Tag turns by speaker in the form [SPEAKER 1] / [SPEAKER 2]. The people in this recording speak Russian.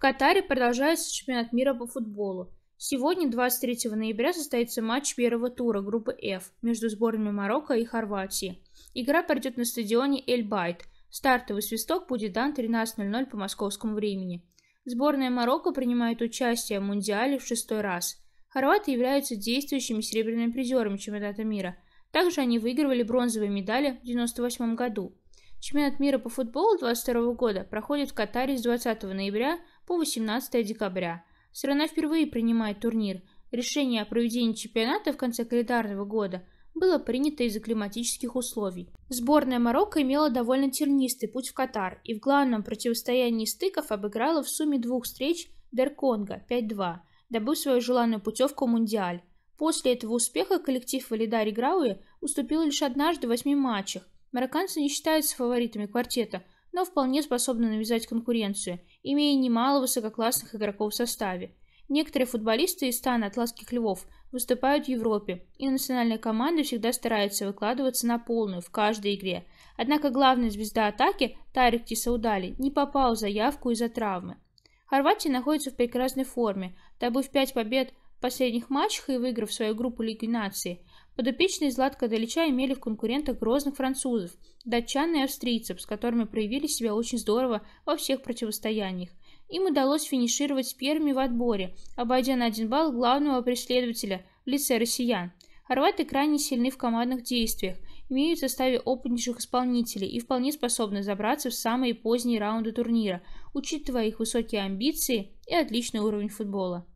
[SPEAKER 1] Катаре продолжается чемпионат мира по футболу. Сегодня, 23 ноября, состоится матч первого тура группы F между сборными Марокко и Хорватии. Игра пройдет на стадионе Эль Байт. Стартовый свисток будет дан 13.00 по московскому времени. Сборная Марокко принимает участие в Мундиале в шестой раз. Хорваты являются действующими серебряными призерами чемпионата мира. Также они выигрывали бронзовые медали в 1998 году. Чемпионат мира по футболу 2022 года проходит в Катаре с 20 ноября по 18 декабря. Страна впервые принимает турнир. Решение о проведении чемпионата в конце календарного года было принято из-за климатических условий. Сборная Марокко имела довольно тернистый путь в Катар и в главном противостоянии стыков обыграла в сумме двух встреч Дерконга 5-2, добыв свою желанную путевку в Мундиаль. После этого успеха коллектив Валидари Грауи уступил лишь однажды в восьми матчах – Марокканцы не считаются фаворитами квартета, но вполне способны навязать конкуренцию, имея немало высококлассных игроков в составе. Некоторые футболисты из стана «Атласских львов» выступают в Европе, и национальная команда всегда старается выкладываться на полную в каждой игре. Однако главная звезда атаки, Тарик Тисаудали, не попал в заявку из-за травмы. Хорватия находится в прекрасной форме, добыв 5 побед последних матчах и выиграв свою группу Лиги нации, подопечные Златка Далича имели в конкурентах грозных французов, датчан и австрийцев, с которыми проявили себя очень здорово во всех противостояниях. Им удалось финишировать с первыми в отборе, обойдя на один балл главного преследователя в лице россиян. Хорваты крайне сильны в командных действиях, имеют в составе опытнейших исполнителей и вполне способны забраться в самые поздние раунды турнира, учитывая их высокие амбиции и отличный уровень футбола.